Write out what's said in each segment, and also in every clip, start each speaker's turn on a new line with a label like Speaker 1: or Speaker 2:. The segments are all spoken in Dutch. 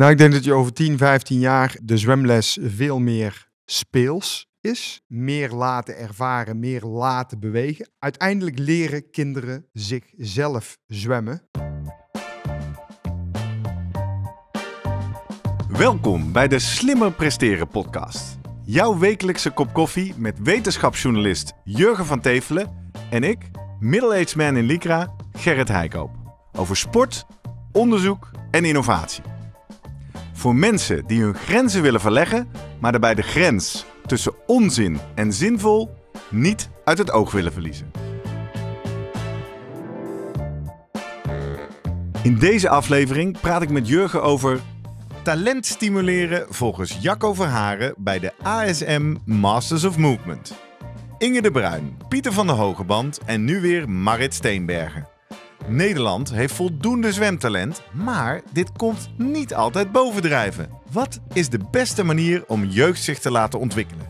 Speaker 1: Nou, ik denk dat je over 10, 15 jaar de zwemles veel meer speels is. Meer laten ervaren, meer laten bewegen. Uiteindelijk leren kinderen zichzelf zwemmen.
Speaker 2: Welkom bij de Slimmer Presteren podcast. Jouw wekelijkse kop koffie met wetenschapsjournalist Jurgen van Tevelen en ik, middle-aged man in Lycra, Gerrit Heikoop. Over sport, onderzoek en innovatie voor mensen die hun grenzen willen verleggen, maar daarbij de grens tussen onzin en zinvol niet uit het oog willen verliezen. In deze aflevering praat ik met Jurgen over talent stimuleren volgens Jacco Verharen bij de ASM Masters of Movement. Inge de Bruin, Pieter van der Hogeband en nu weer Marit Steenbergen. Nederland heeft voldoende zwemtalent, maar dit komt niet altijd bovendrijven. Wat is de beste manier om jeugd zich te laten ontwikkelen?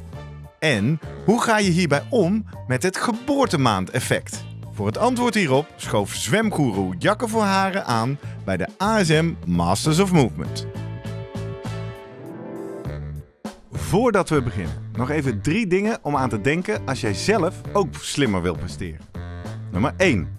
Speaker 2: En hoe ga je hierbij om met het geboortemaandeffect? Voor het antwoord hierop schoof zwemgoeroe Jacke voor Haren aan bij de ASM Masters of Movement. Voordat we beginnen, nog even drie dingen om aan te denken als jij zelf ook slimmer wil presteren. Nummer 1.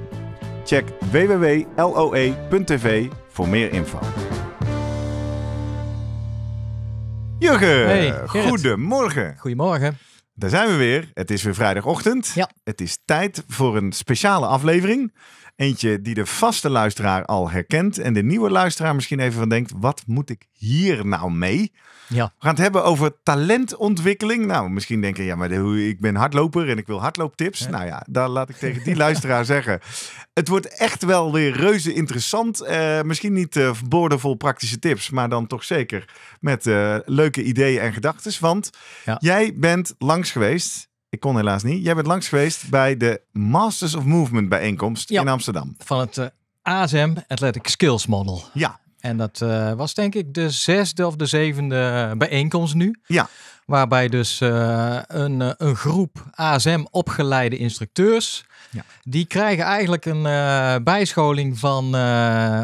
Speaker 2: Check www.loe.tv voor meer info. Jurgen, hey, goedemorgen. Goedemorgen. Daar zijn we weer. Het is weer vrijdagochtend. Ja. Het is tijd voor een speciale aflevering. Eentje die de vaste luisteraar al herkent en de nieuwe luisteraar misschien even van denkt: wat moet ik hier nou mee? Ja. We gaan het hebben over talentontwikkeling. Nou, misschien denken, ja, maar ik ben hardloper en ik wil hardlooptips. Nou ja, daar laat ik tegen die luisteraar zeggen. Het wordt echt wel weer reuze interessant. Eh, misschien niet uh, boordevol praktische tips, maar dan toch zeker met eh, leuke ideeën en gedachten. Want jij bent langs geweest ik kon helaas niet. Jij bent langs geweest bij de Masters of Movement bijeenkomst in Amsterdam. Van
Speaker 3: het ASM
Speaker 2: Athletic Skills Model.
Speaker 3: Ja, en dat eh, was denk ik de zesde of de zevende eh, bijeenkomst nu. Ja. Waarbij dus eh, een, een groep ASM opgeleide instructeurs. Ja. Die krijgen eigenlijk een bijscholing van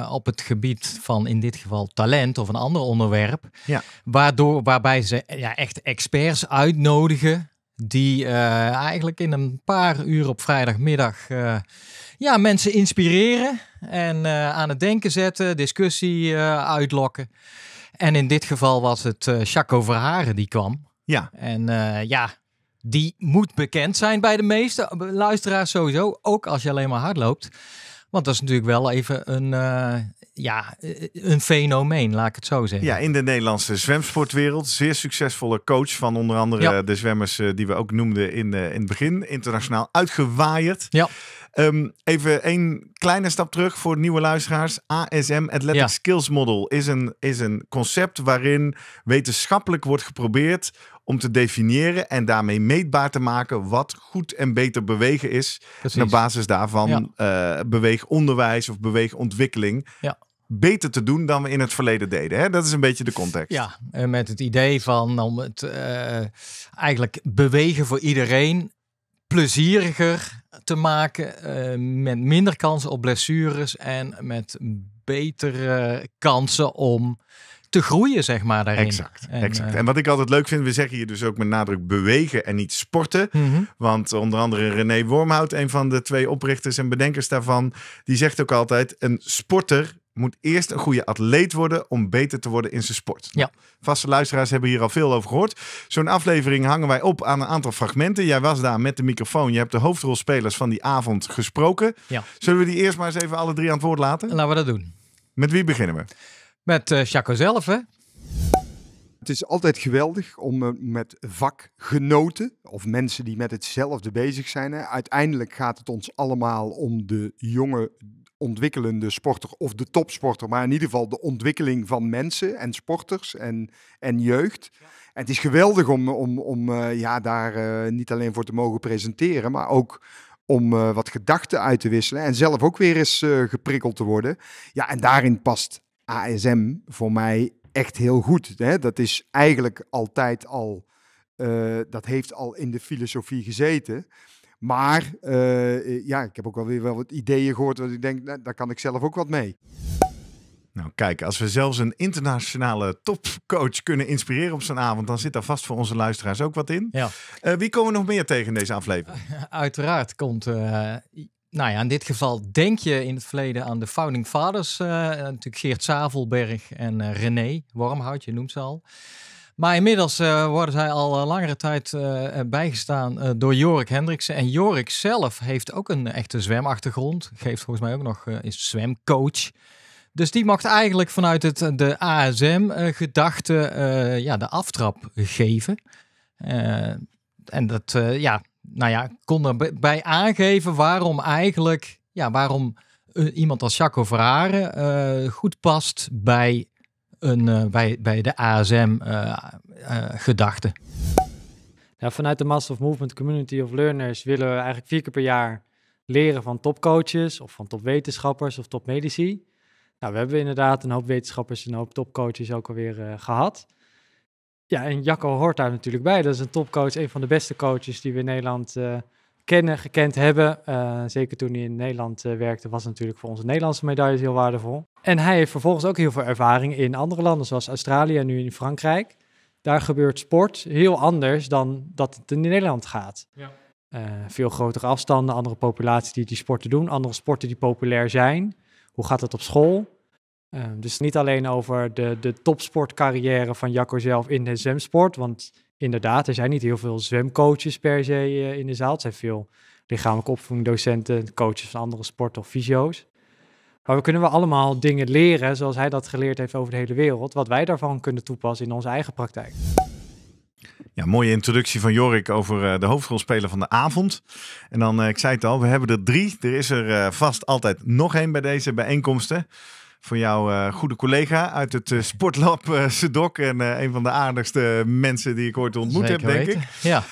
Speaker 3: op het gebied van in dit geval talent of een ander onderwerp. Ja. Waardoor, waarbij ze ja, echt experts uitnodigen. Die eigenlijk in een paar uur op vrijdagmiddag ja, mensen inspireren en eh, aan het denken zetten, discussie eh, uitlokken. En in dit geval was het uh, eh, Jaco Verharen die kwam. Ja. En ja, die moet bekend zijn bij de meeste luisteraars sowieso, ook als je alleen maar hard loopt. Want dat is natuurlijk wel even een, ja, een fenomeen, laat ik het zo zeggen.
Speaker 2: Ja, in de Nederlandse zwemsportwereld. Zeer succesvolle coach van onder andere de zwemmers die we ook noemden in, in het begin. Internationaal uitgewaaierd. Ja. Ehm, even één kleine stap terug voor nieuwe luisteraars. ASM, Athletic Skills Model, is een, is een concept waarin wetenschappelijk wordt geprobeerd om te definiëren en daarmee meetbaar te maken wat goed en beter bewegen is. Precies. En op basis daarvan eh, beweegonderwijs of beweegontwikkeling. Ja beter te doen dan we in het verleden deden. Hè? Dat is een beetje de context.
Speaker 3: Ja, eh, met het idee van om het eh, eigenlijk bewegen voor iedereen plezieriger te maken eh, met minder kansen op blessures en met betere kansen om te groeien, zeg
Speaker 2: maar, daarin. Exact, en, exact. Eh, en wat ik altijd leuk vind, we zeggen hier dus ook met nadruk bewegen en niet sporten. Mhm. Want onder andere René Wormhout, een van de twee oprichters en bedenkers daarvan, die zegt ook altijd, een sporter moet eerst een goede atleet worden om beter te worden in zijn sport. Ja. Nou, vaste luisteraars hebben hier al veel over gehoord. Zo'n aflevering hangen wij op aan een aantal fragmenten. Jij was daar met de microfoon. Je hebt de hoofdrolspelers van die avond gesproken. Ja. Zullen we die eerst maar eens even alle drie aan het woord laten? Laten we dat doen. Met wie beginnen we?
Speaker 3: Met uh, Chaco zelf, hè?
Speaker 1: Het is altijd geweldig om eh, met vakgenoten of mensen die met hetzelfde bezig zijn. Uiteindelijk gaat het ons allemaal om de jonge ontwikkelende sporter of de topsporter, maar in ieder geval de ontwikkeling van mensen en sporters en, en jeugd. En het is geweldig om, om, om eh, ja, daar eh, niet alleen voor te mogen presenteren, maar ook om eh, wat gedachten uit te wisselen en zelf ook weer eens geprikkeld te worden. Ja, en daarin past ASM voor mij echt heel goed. Hè? Dat is eigenlijk altijd al, dat heeft al in de filosofie gezeten. Maar eh, eh, ja, ik heb ook wel weer wel wat ideeën gehoord. Want ik denk, nou, daar kan ik zelf ook wat mee.
Speaker 2: Nou, kijk, als we zelfs een internationale topcoach kunnen inspireren op zo'n avond, dan zit daar vast voor onze luisteraars ook wat in. Ja. Eh, wie komen we nog meer tegen in deze aflevering?
Speaker 3: uiteraard komt. nou ja, in dit geval denk je in het verleden aan de Founding Fathers. natuurlijk Geert Zavelberg en René Wormhout, je noemt ze al. Maar inmiddels eh, worden zij al eh, langere tijd eh, bijgestaan door Jorik Hendriksen. En Jorik zelf heeft ook een echte zwemachtergrond. Geeft volgens mij ook nog is zwemcoach. Dus die mag eigenlijk vanuit het, de ASM-gedachte ja, de aftrap geven. en dat ja, nou ja, kon erbij aangeven waarom eigenlijk, ja, waarom iemand als Jaco Verharen goed past bij een, eh, bij, bij de ASM-gedachte? Eh, eh,
Speaker 4: nou, vanuit de of Movement Community of Learners willen we eigenlijk vier keer per jaar leren van topcoaches of van topwetenschappers of topmedici. Nou, we hebben inderdaad een hoop wetenschappers en een hoop topcoaches ook alweer uh, gehad. Ja, en Jacco hoort daar natuurlijk bij. Dat is een topcoach, een van de beste coaches die we in Nederland kennen, gekend hebben. Eh, zeker toen hij in Nederland eh, werkte, was natuurlijk voor onze Nederlandse medailles heel waardevol. En hij heeft vervolgens ook heel veel ervaring in andere landen, zoals Australië en nu in Frankrijk. Daar gebeurt sport heel anders dan dat het in Nederland gaat. Ja. Eh, veel grotere afstanden, andere populaties die die sporten doen, andere sporten die populair zijn. Hoe gaat het op school? dus niet alleen over de, de topsportcarrière van Jacco zelf in de zwemsport, want inderdaad, er zijn niet heel veel zwemcoaches per se eh, in de zaal. Het zijn veel lichamelijke opvoedingsdocenten, coaches van andere sporten of fysio's. Maar we kunnen wel allemaal dingen leren, zoals hij dat geleerd heeft over de hele wereld, wat wij daarvan kunnen toepassen in onze eigen praktijk.
Speaker 2: Ja, mooie introductie van Jorik over eh, de hoofdrolspeler van de avond. En dan, eh, ik zei het al, we hebben er drie. Er is er vast altijd nog één bij deze bijeenkomsten van jouw eh, goede collega uit het eh, Sportlab eh, Sedok. En een van de aardigste mensen die ik ooit ontmoet heb, denk ik. Ja.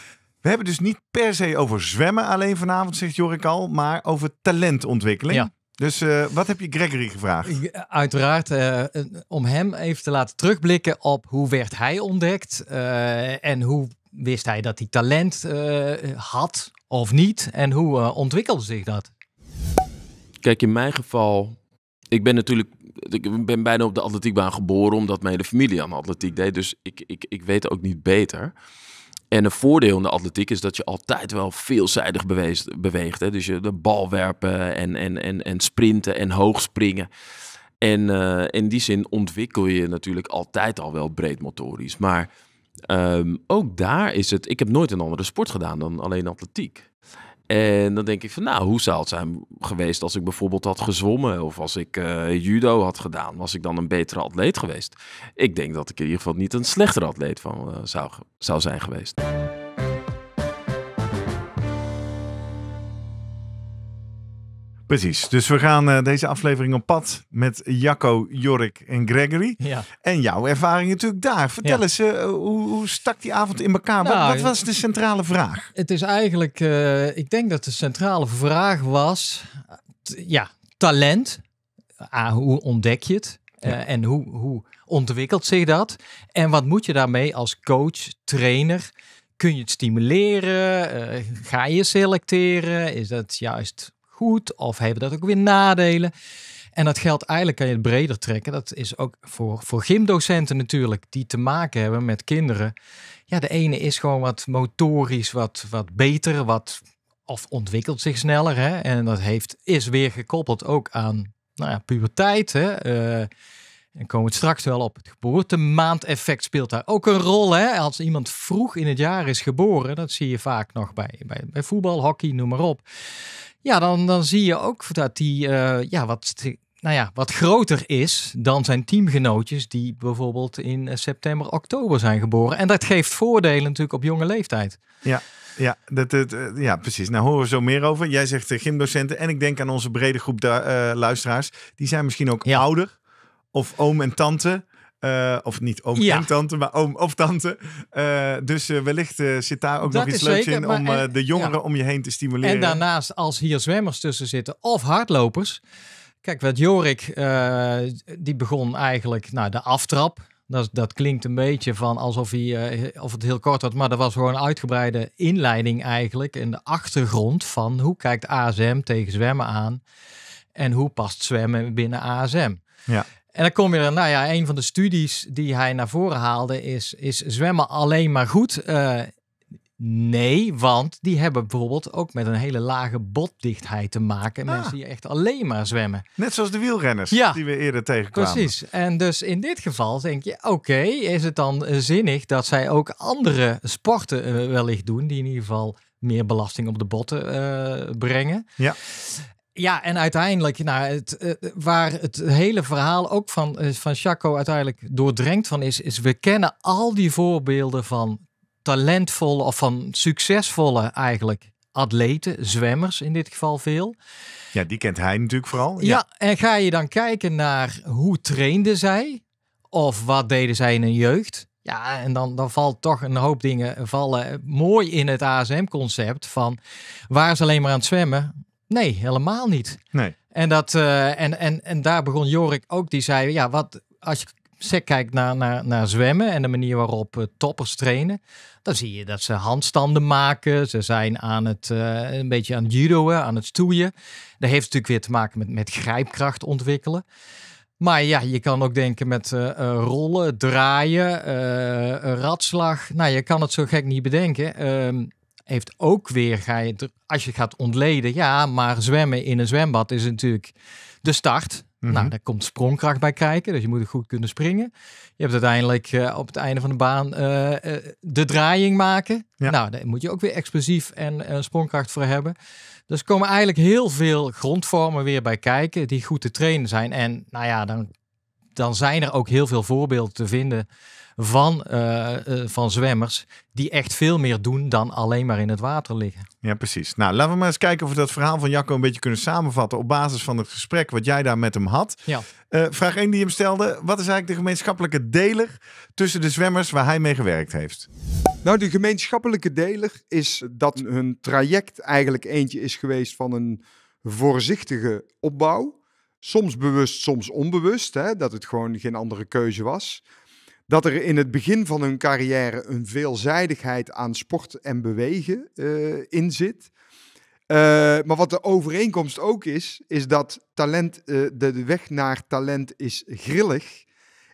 Speaker 2: We hebben dus niet per se over zwemmen alleen vanavond, zegt Jorik al, maar over talentontwikkeling. Ja. Dus wat heb je Gregory gevraagd?
Speaker 3: Uiteraard om hem even te laten terugblikken op hoe werd hij ontdekt en hoe wist hij dat hij talent had of niet en hoe ontwikkelde zich dat?
Speaker 5: Kijk, in mijn geval, ik ben natuurlijk ik ben bijna op de atletiekbaan geboren, omdat mijn hele familie aan de atletiek deed. Dus ik, ik, ik weet ook niet beter. En een voordeel in de atletiek is dat je altijd wel veelzijdig beweegt. beweegt hè? Dus je de bal werpen en, en, en, en sprinten en hoog springen. En eh, in die zin ontwikkel je natuurlijk altijd al wel breed motorisch. Maar ehm, ook daar is het. Ik heb nooit een andere sport gedaan dan alleen atletiek. En dan denk ik van, nou, hoe zou het zijn geweest als ik bijvoorbeeld had gezwommen of als ik eh, judo had gedaan? Was ik dan een betere atleet geweest? Ik denk dat ik in ieder geval niet een slechtere atleet van, eh, zou, zou zijn geweest.
Speaker 2: Precies. Dus we gaan eh, deze aflevering op pad met Jacco, Jorik en Gregory. Ja. En jouw ervaring natuurlijk daar. Vertel ja. eens, eh, hoe, hoe, stak die avond in elkaar? Nou, wat, was de centrale vraag? Het is eigenlijk, eh, ik denk dat de centrale vraag
Speaker 3: was, ja, talent. Ah, hoe ontdek je het? en hoe, hoe ontwikkelt zich dat? En wat moet je daarmee als coach, trainer? Kun je het stimuleren? ga je selecteren? Is dat juist goed of hebben dat ook weer nadelen? En dat geldt eigenlijk, kan je het breder trekken. Dat is ook voor, voor gymdocenten natuurlijk, die te maken hebben met kinderen. Ja, de ene is gewoon wat motorisch, wat, wat beter, wat, of ontwikkelt zich sneller. Hè? En dat heeft, is weer gekoppeld ook aan nou ja, puberteit. Hè? Eh, en komen we straks wel op. Het geboortemaandeffect speelt daar ook een rol. Hè? Als iemand vroeg in het jaar is geboren, dat zie je vaak nog bij, bij voetbal, hockey, noem maar op. Ja, dan, dan zie je ook dat die eh, ja, wat, nou ja, wat groter is dan zijn teamgenootjes die bijvoorbeeld in eh, september, oktober zijn geboren. En dat geeft voordelen
Speaker 2: natuurlijk op jonge leeftijd. Ja. Ja, dat, eh, ja, precies. Nou horen we zo meer over. Jij zegt gymdocenten en ik denk aan onze brede groep luisteraars. Die zijn misschien ook ouder of oom en tante eh, of niet oom ja. en tante, maar oom of tante. Eh, dus eh, wellicht zit daar ook nog iets leuks in om de jongeren om je heen te stimuleren. En
Speaker 3: daarnaast, als hier zwemmers tussen zitten of hardlopers. Kijk, wat Jorik, die begon eigenlijk nou, de aftrap. Dat, dat klinkt een beetje van alsof hij, of het heel kort was, maar dat was gewoon een uitgebreide inleiding eigenlijk. in de achtergrond van hoe kijkt ASM tegen zwemmen aan en hoe past zwemmen binnen ASM. Ja. En dan kom je er, nou ja, een van de studies die hij naar voren haalde is, is zwemmen alleen maar goed? Eh, nee, want die hebben bijvoorbeeld ook met een hele lage botdichtheid te maken. Ah. Mensen die echt alleen maar zwemmen.
Speaker 2: Net zoals de wielrenners die we eerder tegenkwamen. Precies.
Speaker 3: En dus in dit geval denk je, oké, is het dan zinnig dat zij ook andere sporten eh, wellicht doen die in ieder geval meer belasting op de botten eh, brengen. Ja. Ja, en uiteindelijk, nou, het, eh, eh, waar het hele verhaal ook van, eh, van Chaco uiteindelijk doordrenkt van is, is we kennen al die voorbeelden van talentvolle of van succesvolle eigenlijk atleten, zwemmers in dit geval
Speaker 2: veel. Ja, die kent hij natuurlijk vooral. Ja,
Speaker 3: en ga je dan kijken naar hoe trainden zij of wat deden zij in hun jeugd? Ja, en dan, dan valt toch een hoop dingen vallen mooi in het ASM-concept van waar ze alleen maar aan het zwemmen. Nee, helemaal niet. Nee. En, dat, eh, en, en, en daar begon Jorik ook, die zei, ja, wat, als je kijkt naar, naar, naar zwemmen en de manier waarop eh, toppers trainen, dan zie je dat ze handstanden maken. Ze zijn aan het, eh, een beetje aan het judoën, aan het stoeien. Dat heeft natuurlijk weer te maken met, met grijpkracht ontwikkelen. Maar ja, je kan ook denken met rollen, draaien, ratslag. Nou, je kan het zo gek niet bedenken. Ehm, heeft ook weer, ga je, als je gaat ontleden, ja, maar zwemmen in een zwembad is natuurlijk de start. Mhm. Nou, daar komt sprongkracht bij kijken, dus je moet goed kunnen springen. Je hebt uiteindelijk eh, op het einde van de baan eh, eh, de draaiing maken. Nou, daar moet je ook weer explosief en sprongkracht voor hebben. Dus er komen eigenlijk heel veel grondvormen weer bij kijken die goed te trainen zijn. En nou ja, dan, dan zijn er ook heel veel voorbeelden te vinden van, eh, eh, van zwemmers die
Speaker 2: echt veel meer doen dan alleen maar in het water liggen. Ja, precies. Nou, laten we maar eens kijken of we dat verhaal van Jacco een beetje kunnen samenvatten op basis van het gesprek wat jij daar met hem had. Ja. Eh, vraag 1 die hem stelde,
Speaker 1: wat is eigenlijk de gemeenschappelijke deler tussen de zwemmers waar hij mee gewerkt heeft? Nou, de gemeenschappelijke deler is dat hun traject eigenlijk eentje is geweest van een voorzichtige opbouw. Soms bewust, soms onbewust, hè, dat het gewoon geen andere keuze was dat er in het begin van hun carrière een veelzijdigheid aan sport en bewegen eh, in zit. Eh, maar wat de overeenkomst ook is, is dat talent, eh, de weg naar talent is grillig.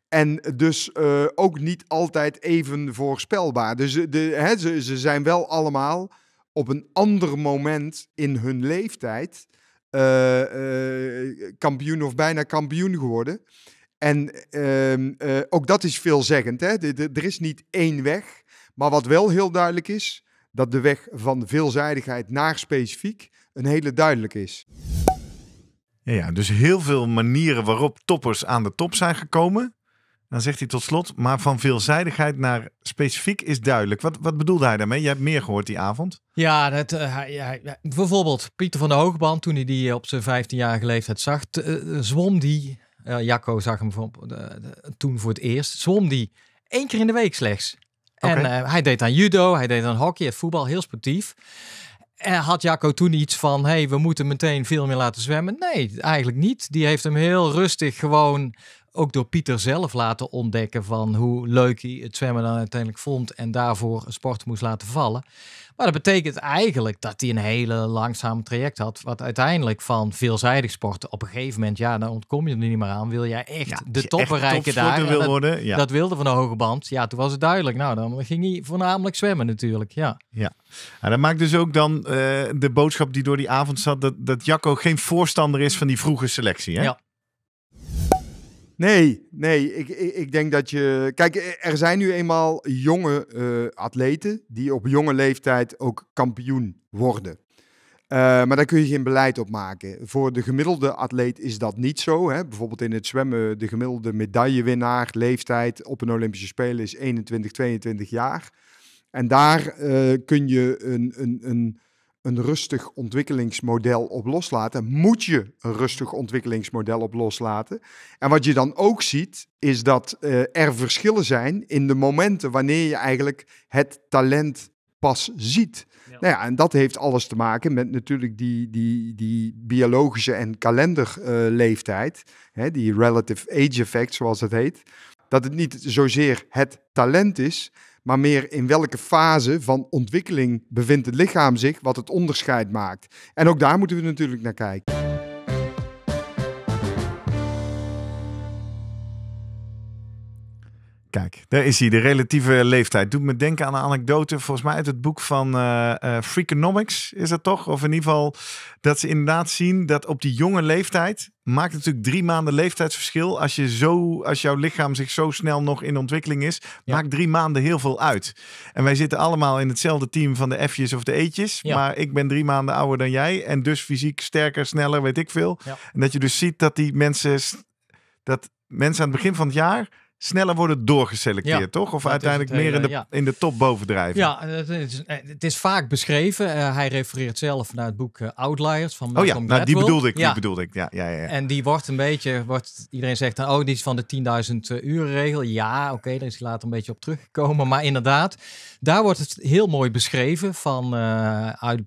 Speaker 1: En dus ook niet altijd even voorspelbaar. Dus de, hè, ze, ze, zijn wel allemaal op een ander moment in hun leeftijd kampioen of bijna kampioen geworden. En ehm, eh, ook dat is veelzeggend. Hè? er is niet één weg. Maar wat wel heel duidelijk is, dat de weg van veelzijdigheid naar specifiek een hele duidelijk is.
Speaker 2: Ja, dus heel veel manieren waarop toppers aan de top zijn gekomen. Dan zegt hij tot slot, maar van veelzijdigheid naar specifiek is duidelijk. Wat, wat bedoelde hij daarmee? Je hebt meer gehoord die avond.
Speaker 3: Ja, dat, eh,
Speaker 5: hij,
Speaker 3: bijvoorbeeld Pieter van der Hoogband, toen hij die op zijn 15-jarige leeftijd zag, eh, zwom die eh, Jacco zag hem voor, toen voor het eerst. Zwom die één keer in de week slechts. En eh, hij deed aan judo, hij deed aan hockey, het voetbal, heel sportief. En had Jacco toen iets van, hey, we moeten meteen veel meer laten zwemmen? Nee, eigenlijk niet. Die heeft hem heel rustig gewoon ook door Pieter zelf laten ontdekken van hoe leuk hij het zwemmen dan uiteindelijk vond en daarvoor sport moest laten vallen. Maar dat betekent eigenlijk dat hij een hele langzame traject had, wat uiteindelijk van veelzijdig sporten op een gegeven moment, ja, dan ontkom je er niet meer aan. Wil jij echt de top bereiken daar? Wil dat, worden, dat wilde van de hoge band. Ja, toen was het duidelijk. Nou, dan ging hij voornamelijk zwemmen natuurlijk, ja.
Speaker 2: Ja, en dat maakt dus ook dan eh, de boodschap die door die avond zat, dat, dat Jacco geen voorstander is van die vroege selectie, hè? Ja.
Speaker 1: Nee, nee. Ik, ik, denk dat je. Kijk, e, er zijn nu eenmaal jonge eh, atleten die op jonge leeftijd ook kampioen worden. Eh, maar daar kun je geen beleid op maken. Voor de gemiddelde atleet is dat niet zo. Hè? Bijvoorbeeld in het zwemmen, de gemiddelde medaillewinnaar leeftijd op een Olympische Spelen is 21, 22 jaar. En daar eh, kun je een, een, een een rustig ontwikkelingsmodel op loslaten, moet je een rustig ontwikkelingsmodel op loslaten. En wat je dan ook ziet, is dat eh, er verschillen zijn in de momenten wanneer je eigenlijk het talent pas ziet. Nou ja, en dat heeft alles te maken met natuurlijk die, die, die biologische en kalenderleeftijd, die relative age effect, zoals het heet. Dat het niet zozeer het talent is, maar meer in welke fase van ontwikkeling bevindt het lichaam zich, wat het onderscheid maakt. En ook daar moeten we natuurlijk naar kijken.
Speaker 2: Kijk, daar is hij. De relatieve leeftijd. Doet me denken aan een anekdote, volgens mij uit het boek van uh, Freakonomics, is dat toch? Of in ieder geval dat ze inderdaad zien dat op die jonge leeftijd maakt natuurlijk drie maanden leeftijdsverschil. Als, je zo, als jouw lichaam zich zo snel nog in ontwikkeling is, maakt drie maanden heel veel uit. En wij zitten allemaal in hetzelfde team van de F'jes of de E'tjes. Maar ik ben drie maanden ouder dan jij en dus fysiek sterker, sneller, weet ik veel. En dat je dus ziet dat die mensen, dat mensen aan het begin van het jaar sneller worden doorgeselecteerd, toch? Of uiteindelijk meer in de, in de top bovendrijven?
Speaker 3: Ja, het is, eh, het is vaak beschreven. Eh, hij refereert zelf naar het boek eh, Outliers van oh Malcolm Oh ja, nou, die bedoelde ik. Die bedoelde ik. Ja, ja, ja, En die wordt een beetje, wordt, iedereen zegt dan, nou, oh, die is van de 10.000 uren regel. Ja, oké, daar is hij later een beetje op teruggekomen. Maar inderdaad, daar wordt het heel mooi beschreven van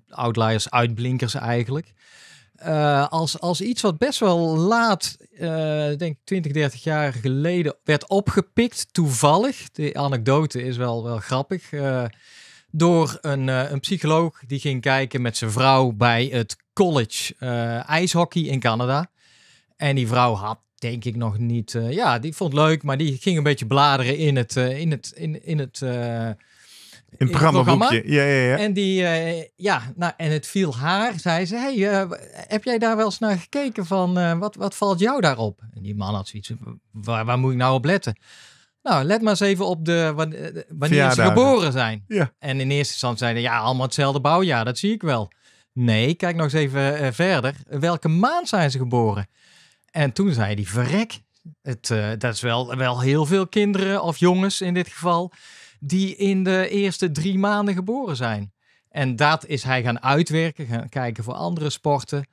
Speaker 3: Outliers, uitblinkers eigenlijk. Eh, als, als iets wat best wel laat, uh, denk 20, 30 jaar geleden, werd opgepikt, toevallig. De anekdote is wel, wel grappig. Eh, door een, een psycholoog die ging kijken met zijn vrouw bij het college ijshockey in Canada. En die vrouw had denk ik nog niet. ja, die vond het leuk, maar die ging een beetje bladeren in het, in het, in, in het in Programma. Ja, ja, ja. En, die, eh, ja nou, en het viel haar, zei ze, hey, eh, heb jij daar wel eens naar gekeken van, eh, wat, wat valt jou daarop? En die man had zoiets, waar, waar moet ik nou op letten? Nou, let maar eens even op de, wanneer ze geboren zijn. Ja. En in eerste instantie zeiden, ja, allemaal hetzelfde bouwjaar, dat zie ik wel. Nee, kijk nog eens even verder. Welke maand zijn ze geboren? En toen zei die verrek, het, dat is wel, wel heel veel kinderen of jongens in dit geval die in de eerste drie maanden geboren zijn. En dat is hij gaan uitwerken, gaan kijken voor andere sporten.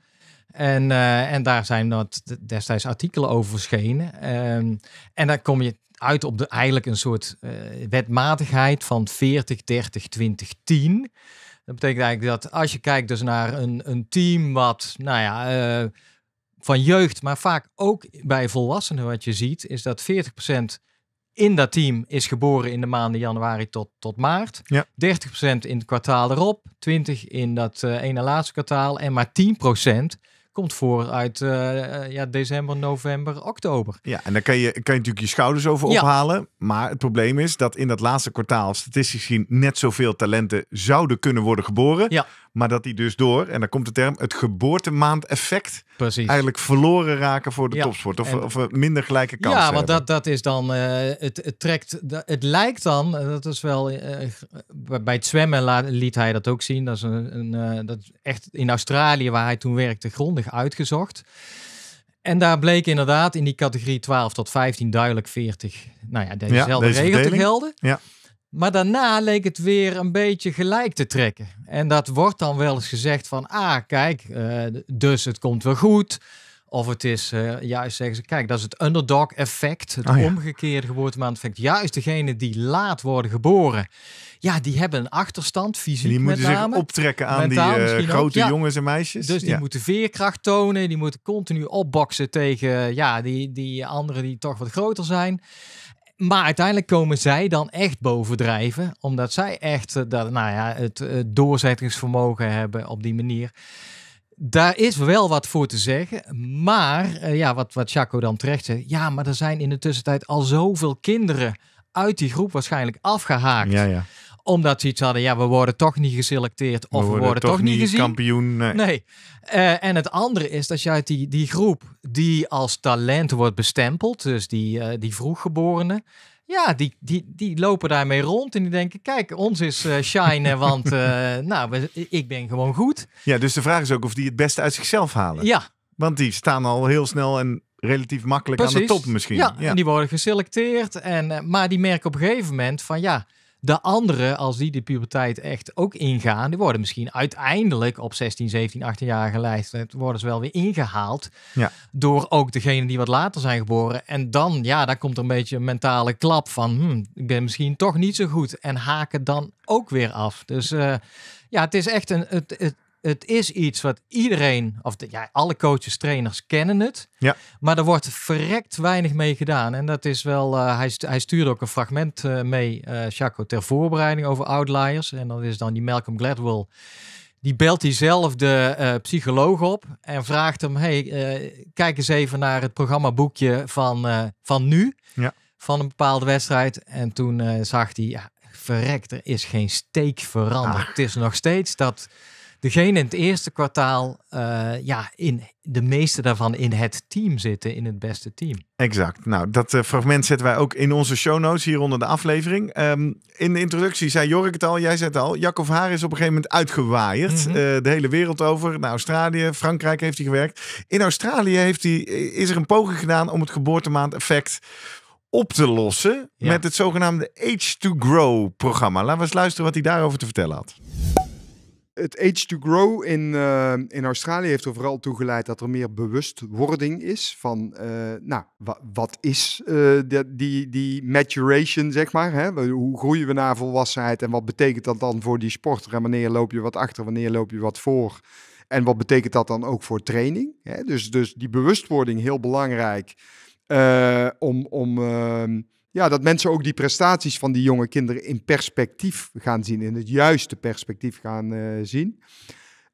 Speaker 3: En, eh, en daar zijn dat destijds artikelen over verschenen. Ehm, en dan kom je uit op de, eigenlijk een soort eh, wetmatigheid van 40, 30, 20, 10. Dat betekent eigenlijk dat als je kijkt dus naar een, een team wat, nou ja, eh, van jeugd, maar vaak ook bij volwassenen wat je ziet, is dat 40% in dat team is geboren in de maanden januari tot, tot maart. Ja. 30% in het kwartaal erop, 20% in dat eh, ene laatste kwartaal en maar 10% komt voor uit eh, eh, ja, december, november,
Speaker 2: oktober. Ja, en dan kan je, kan je natuurlijk je schouders over ophalen. Maar het probleem is dat in dat laatste kwartaal statistisch gezien net zoveel talenten zouden kunnen worden geboren. Maar dat die dus door, en dan komt de term, het geboortemaandeffect. Precies. eigenlijk verloren raken voor de topsport. Of, of eh, minder gelijke kansen Ja, want dat,
Speaker 3: dat is dan, eh, het, het trekt, het lijkt dan, eh, dat is wel, bij het zwemmen liet hij dat ook zien. Dat is, een, dat echt in Australië, waar hij toen werkte, grondig uitgezocht. En daar bleek inderdaad in die categorie 12 tot 15 duidelijk 40, nou ja, dezezelfde ja, regel te gelden. Ja. Maar daarna leek het weer een beetje gelijk te trekken. En dat wordt dan wel eens gezegd van, ah kijk, eh, dus het komt wel goed. Of het is, eh, juist zeggen ze, kijk, dat is het underdog effect, het oh, ja. omgekeerde geboortemaand effect. Juist degene die laat worden geboren, ja, die hebben een
Speaker 2: achterstand, fysiek Die moeten zich optrekken aan die eh, grote jongens en meisjes. Dus die
Speaker 3: moeten veerkracht tonen, die moeten continu opboksen tegen ja, die, die anderen die toch wat groter zijn maar uiteindelijk komen zij dan echt bovendrijven, omdat zij echt eh, dat, nou ja, het, eh, doorzettingsvermogen hebben op die manier. Daar is wel wat voor te zeggen, maar eh, ja, wat, wat Chaco dan terecht zegt, ja, maar er zijn in de tussentijd al zoveel kinderen uit die groep waarschijnlijk afgehaakt. Ja, ja omdat ze iets hadden, ja, we worden toch niet geselecteerd of we worden, toch, niet gezien. kampioen. Nee. Eh, en het andere is dat jij uit die, die groep die als talent wordt bestempeld, dus die, uh, die vroeggeborenen, ja, die, die, die lopen daarmee rond en die denken: kijk, ons is eh, shine, want nou, ik ben gewoon goed.
Speaker 2: Ja, dus de vraag is ook of die het beste uit zichzelf halen. Ja. Want die staan al heel snel en relatief makkelijk aan de top misschien. Ja, ja. En die
Speaker 3: worden geselecteerd. En, maar die merken op een gegeven moment van ja. De anderen, als die de puberteit echt ook ingaan, die worden misschien uiteindelijk op 16, 17, 18-jarige leeftijd worden ze wel weer ingehaald. Ja. Door ook degenen die wat later zijn geboren. En dan, ja, daar komt er een beetje een mentale klap van, hmm, ik ben misschien toch niet zo goed. En haken dan ook weer af. Dus eh, ja, het is echt een, het, het is iets wat iedereen, of de, ja, alle coaches, trainers kennen het. Ja. Maar er wordt verrekt weinig mee gedaan. En dat is wel, eh, hij, hij stuurde ook een fragment eh, mee, uh, eh, Chaco, ter voorbereiding over outliers. En dat is dan die Malcolm Gladwell. Die belt diezelfde uh, psycholoog op en vraagt hem: Hey, kijk eens even naar het programmaboekje van, van nu. Ja. Van een bepaalde wedstrijd. En toen zag hij: ja, Verrekt, er is geen steek
Speaker 2: veranderd. Ah. Het
Speaker 3: is nog steeds dat degene in het eerste kwartaal, eh, ja, in de meeste daarvan in het team zitten, in het beste team.
Speaker 2: Exact. Nou, dat eh, fragment zetten wij ook in onze show notes hier onder de aflevering. Ehm, in de introductie zei Jorik het al, jij zei het al. Jacob Haar is op een gegeven moment uitgewaaierd. Mhm. Eh, de hele wereld over, naar Australië, Frankrijk heeft hij gewerkt. In Australië heeft hij, is er een poging gedaan om het geboortemaand-effect op te lossen met het zogenaamde Age to Grow programma. Laten we eens luisteren wat hij daarover te vertellen had.
Speaker 1: Het Age to Grow in, eh, in Australië heeft er vooral toe geleid dat er meer bewustwording is van, eh, nou, wat is eh, die, die maturation, zeg maar? Hè? Hoe groeien we naar volwassenheid en wat betekent dat dan voor die sporter? En wanneer loop je wat achter, wanneer loop je wat voor? En wat betekent dat dan ook voor training? Hè? Dus, dus die bewustwording heel belangrijk om. om ehm, ja, dat mensen ook die prestaties van die jonge kinderen in perspectief gaan zien, in het juiste perspectief gaan eh, zien.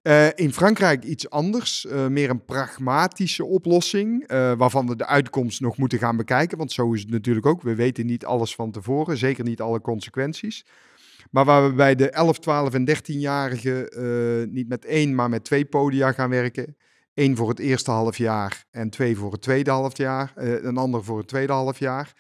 Speaker 1: Eh, in Frankrijk iets anders, eh, meer een pragmatische oplossing, waarvan we de uitkomst nog moeten gaan bekijken. Want zo is het natuurlijk ook. We weten niet alles van tevoren, zeker niet alle consequenties. Maar waar we bij de 11, 12 en 13-jarigen niet met één, maar met twee podia gaan werken. Eén voor het eerste half jaar en twee voor het tweede half jaar, een ander voor het tweede half jaar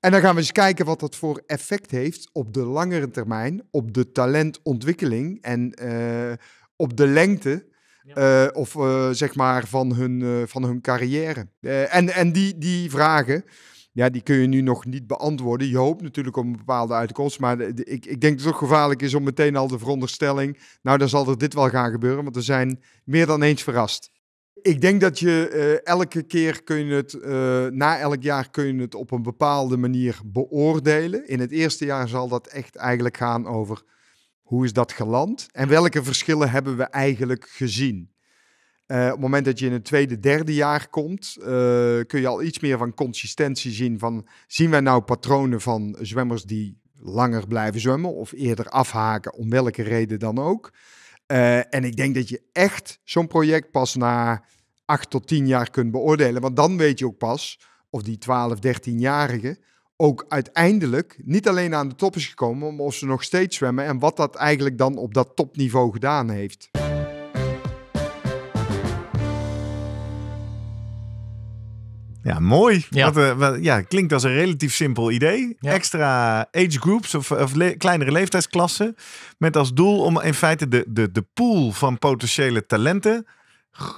Speaker 1: en dan gaan we eens kijken wat dat voor effect heeft op de langere termijn, op de talentontwikkeling en eh, op de lengte. Eh, of eh, zeg maar van hun, van hun carrière. en en die, die vragen, ja, die kun je nu nog niet beantwoorden. Je hoopt natuurlijk op een bepaalde uitkomst. Maar ik, ik denk dat het ook gevaarlijk is om meteen al de veronderstelling. Nou, dan zal er dit wel gaan gebeuren. Want we zijn meer dan eens verrast. Ik denk dat je eh, elke keer kun je het, eh, na elk jaar kun je het op een bepaalde manier beoordelen. In het eerste jaar zal dat echt eigenlijk gaan over hoe is dat geland en welke verschillen hebben we eigenlijk gezien. Eh, op het moment dat je in het tweede, derde jaar komt, kun je al iets meer van consistentie zien. Van, zien wij nou patronen van zwemmers die langer blijven zwemmen of eerder afhaken, om welke reden dan ook? Eh, en ik denk dat je echt zo'n project pas na acht tot tien jaar kunt beoordelen. Want dan weet je ook pas of die 12, 13 jarige ook uiteindelijk niet alleen aan de top is gekomen, maar of ze nog steeds zwemmen en wat dat eigenlijk dan op dat topniveau gedaan heeft.
Speaker 2: Ja, mooi. Ja. Eh,
Speaker 1: wat, ja, klinkt als een
Speaker 2: relatief simpel idee. Extra age groups of, of kleinere leeftijdsklassen. Met als doel om in feite de, de, de pool van potentiële talenten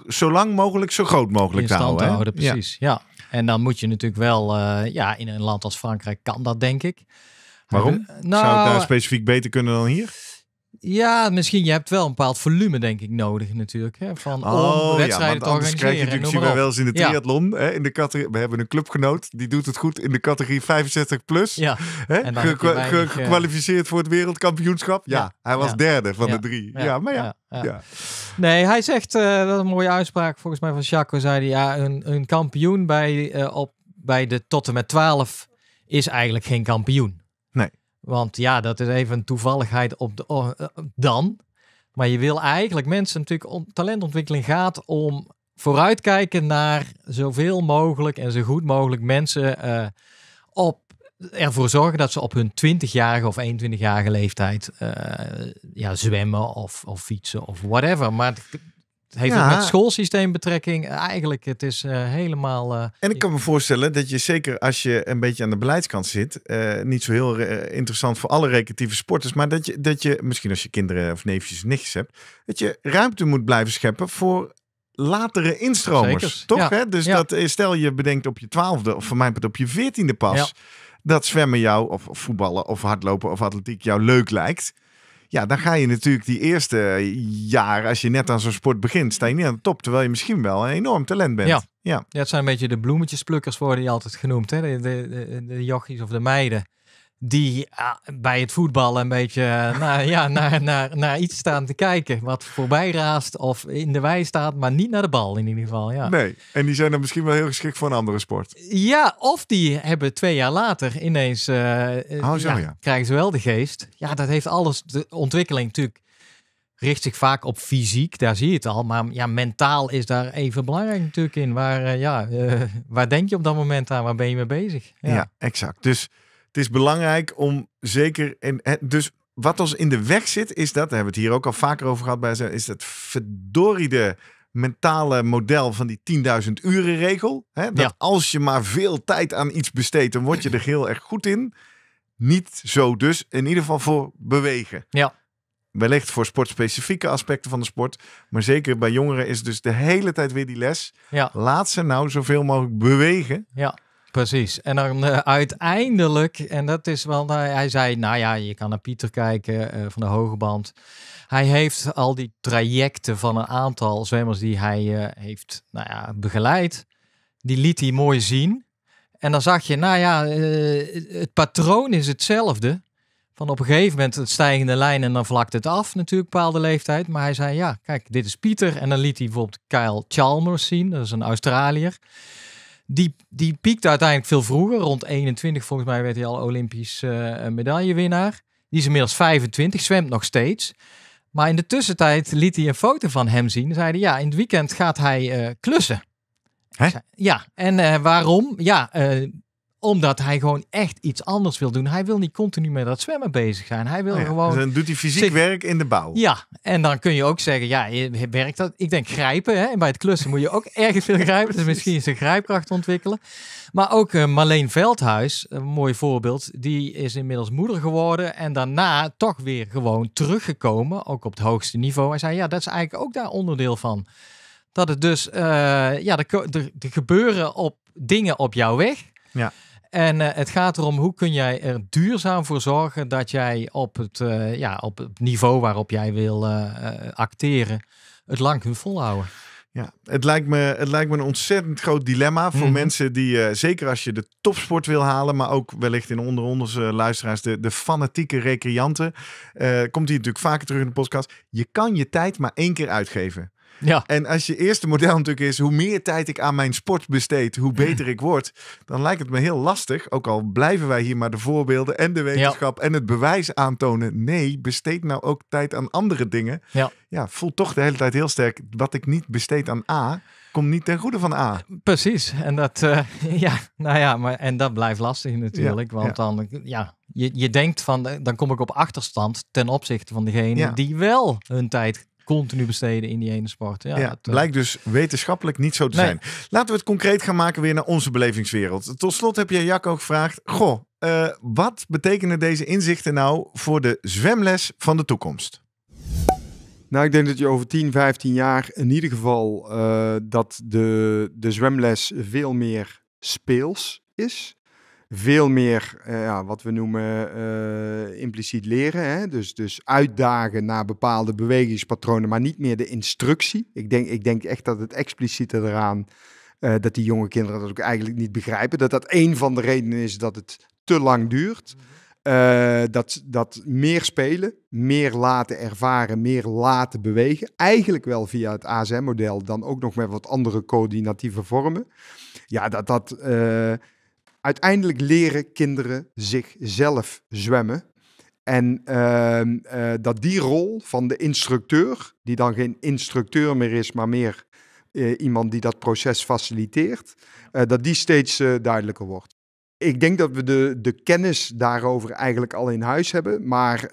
Speaker 2: zo lang mogelijk, zo groot mogelijk te houden. precies,
Speaker 3: ja. En dan moet je natuurlijk wel, eh, ja, in een land als Frankrijk kan dat denk ik. Waarom? Nou, Zou het daar
Speaker 2: specifiek beter kunnen dan hier?
Speaker 3: Ja, misschien. Je hebt wel een bepaald volume, denk ik, nodig natuurlijk. Hè, van oh, wedstrijden ja, te organiseren. krijg je natuurlijk, zien wel
Speaker 2: eens in de triathlon. Hè, in de categorie, we hebben een clubgenoot, die doet het goed in de categorie 65 plus. Ja. Hè, eh, gekwalificeerd voor het wereldkampioenschap. Ja, hij was derde van de drie. Ja, maar ja. Ja. Nee, hij
Speaker 3: zegt, eh, dat is een mooie uitspraak volgens mij van Chaco, zei hij, ja, een, een kampioen bij, eh, op, bij de tot en met 12 is eigenlijk geen kampioen. Want ja, dat is even een toevalligheid op de, oh, eh, dan. Maar je wil eigenlijk mensen natuurlijk talentontwikkeling gaat om vooruitkijken naar zoveel mogelijk en zo goed mogelijk mensen eh, op ervoor zorgen dat ze op hun 20-jarige of 21-jarige leeftijd eh, ja, zwemmen of, of fietsen of whatever. Maar heeft ja. het met schoolsysteem betrekking? Eh, eigenlijk, het is uh, helemaal... Eh,
Speaker 2: en ik kan me voorstellen dat je zeker als je een beetje aan de beleidskant zit, niet zo heel interessant voor alle recreatieve sporters, maar dat je, dat je, misschien als je kinderen of neefjes en nichtjes hebt, dat je ruimte moet blijven scheppen voor latere instromers. Toch? Hè? Dus dat, stel je bedenkt op je twaalfde of van mijn part op je veertiende pas, dat zwemmen jou of voetballen of hardlopen of atletiek jou leuk lijkt ja, dan ga je natuurlijk die eerste jaar als je net aan zo'n sport begint, sta je niet aan de top. Terwijl je misschien wel een enorm talent bent. Ja,
Speaker 3: ja. het zijn een beetje de bloemetjesplukkers worden die altijd genoemd. Hè? De, de, de, de jochies of de meiden die ah, bij het voetbal een beetje eh, ja, naar, naar, naar iets staan te kijken. Wat voorbij raast of in de wei staat, maar niet naar de bal in
Speaker 2: ieder geval. Ja. Nee, en die zijn dan misschien wel heel geschikt voor een andere sport.
Speaker 3: Ja, of die hebben twee jaar later ineens, uh, zo, ja, krijgen ze wel de geest. Ja, dat heeft alles, de ontwikkeling natuurlijk richt zich vaak op fysiek, daar zie je het al. Maar ja, mentaal is daar even belangrijk natuurlijk in. Waar, ja, waar denk je op dat moment aan? Waar ben je mee bezig? ja
Speaker 2: exact. Dus het is belangrijk om zeker. In, dus wat ons in de weg zit, is dat, We hebben we het hier ook al vaker over gehad bij zijn, is dat verdoride mentale model van die 10.000 uren regel. Hè? Dat als je maar veel tijd aan iets besteedt, dan word je er heel erg goed in. Niet zo dus, in ieder geval voor bewegen. Ja. Wellicht voor sportspecifieke aspecten van de sport. Maar zeker bij jongeren is dus de hele tijd weer die les. Laat ze nou zoveel mogelijk bewegen. Ja.
Speaker 3: Precies. En dan eh, uiteindelijk, en dat is wel, nou, hij zei, nou ja, je kan naar Pieter kijken eh, van de hoge band. Hij heeft al die trajecten van een aantal zwemmers die hij eh, heeft nou ja, begeleid, die liet hij mooi zien. En dan zag je, nou ja, het patroon is hetzelfde. Van op een gegeven moment het stijgende lijn en dan vlakt het af, natuurlijk, bepaalde leeftijd. Maar hij zei, ja, kijk, dit is Pieter. En dan liet hij bijvoorbeeld Kyle Chalmers zien, dat is een Australier. Die, die piekte uiteindelijk veel vroeger. Rond 21 volgens mij werd hij al Olympisch eh, medaillewinnaar. Die is inmiddels 25, zwemt nog steeds. Maar in de tussentijd liet hij een foto van hem zien. Zeiden ja, in het weekend gaat hij eh, klussen. Hè? Ja, en eh, waarom? Ja, omdat hij gewoon echt iets anders wil doen. Hij wil niet continu met dat zwemmen bezig zijn. Hij wil oh gewoon. Dus dan doet hij fysiek werk in de bouw. Ja, en dan kun je ook zeggen: ja, je werkt dat. Ik denk grijpen. Hè? En bij het klussen moet je ook ergens veel grijpen. Dus misschien zijn een grijpkracht ontwikkelen. Maar ook eh, Marleen Veldhuis, een mooi voorbeeld. Die is inmiddels moeder geworden. En daarna toch weer gewoon teruggekomen. Ook op het hoogste niveau. En zei: ja, dat is eigenlijk ook daar onderdeel van. Dat het dus, eh, ja, de gebeuren op dingen op jouw weg. Ja. En eh, het gaat erom hoe kun jij er duurzaam voor zorgen dat jij op het, eh, ja, op het niveau waarop jij wil eh, acteren het lang kunt volhouden. Ja,
Speaker 2: het lijkt, me, het lijkt me een ontzettend groot dilemma voor mhm. mensen die, zeker als je de topsport wil halen, maar ook wellicht in onder onze luisteraars, de, de fanatieke recreanten, komt hij natuurlijk vaker terug in de podcast. Je kan je tijd maar één keer uitgeven. Ja. En als je eerste model natuurlijk is, hoe meer tijd ik aan mijn sport besteed, hoe hmm. beter ik word, dan lijkt het me heel lastig. Ook al blijven wij hier maar de voorbeelden en de wetenschap en het bewijs aantonen. Nee, besteed nou ook tijd aan andere dingen. Ja. ja, voel toch de hele tijd heel sterk wat ik niet besteed aan A komt niet ten goede van A. Precies. En dat, eh, ja,
Speaker 3: nou ja, maar en dat blijft lastig natuurlijk. want dan, ja, je, je denkt van, eh, dan kom ik op achterstand ten opzichte van degene die wel hun tijd continu besteden in die ene sport. Ja, ja het, eh, blijkt
Speaker 2: dus wetenschappelijk niet zo te zijn. Laten we het concreet gaan maken weer naar onze belevingswereld. Tot slot heb je Jacco gevraagd, goh, eh, wat betekenen deze inzichten nou voor de zwemles van de toekomst?
Speaker 1: Nou, ik denk dat je over 10, 15 jaar in ieder geval eh, dat de, de zwemles veel meer speels is veel meer eh, ja, wat we noemen eh, impliciet leren. Hè? Dus, dus uitdagen naar bepaalde bewegingspatronen, maar niet meer de instructie. Ik denk, ik denk echt dat het expliciete eraan, eh, dat die jonge kinderen dat ook eigenlijk niet begrijpen. Dat dat een van de redenen is dat het te lang duurt. Mhm. dat, dat meer spelen, meer laten ervaren, meer laten bewegen. Eigenlijk wel via het ASM-model, dan ook nog met wat andere coördinatieve vormen. Ja, dat dat Uiteindelijk leren kinderen zichzelf zwemmen. En ehm, eh, dat die rol van de instructeur, die dan geen instructeur meer is, maar meer eh, iemand die dat proces faciliteert, eh, dat die steeds duidelijker wordt. Ik denk dat we de, de kennis daarover eigenlijk al in huis hebben, maar